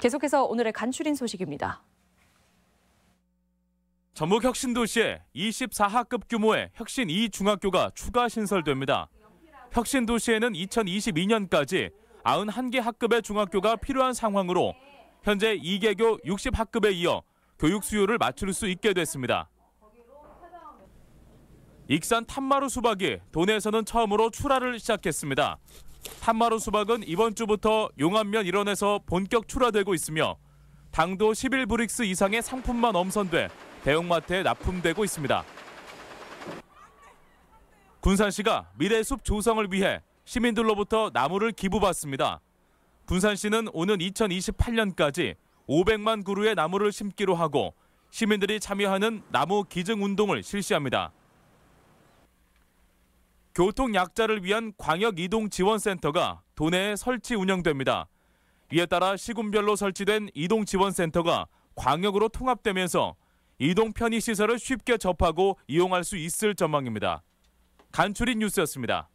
계속해서 오늘의 간추린 소식입니다. 전북 혁신도시에 24학급 규모의 혁신 2중학교가 추가 신설됩니다. 혁신도시에는 2022년까지 91개 학급의 중학교가 필요한 상황으로 현재 2개교 60학급에 이어 교육 수요를 맞출 수 있게 됐습니다. 익산 탄마루 수박이 도내에서는 처음으로 출하를 시작했습니다. 탄마루 수박은 이번 주부터 용암면 일원에서 본격 출하되고 있으며 당도 11브릭스 이상의 상품만 엄선돼 대형마트에 납품되고 있습니다. 군산시가 미래숲 조성을 위해 시민들로부터 나무를 기부받습니다. 군산시는 오는 2028년까지 500만 그루의 나무를 심기로 하고 시민들이 참여하는 나무 기증 운동을 실시합니다. 교통 약자를 위한 광역 이동 지원센터가 도내에 설치 운영됩니다. 이에 따라 시군별로 설치된 이동 지원센터가 광역으로 통합되면서 이동 편의 시설을 쉽게 접하고 이용할 수 있을 전망입니다. 간추린 뉴스였습니다.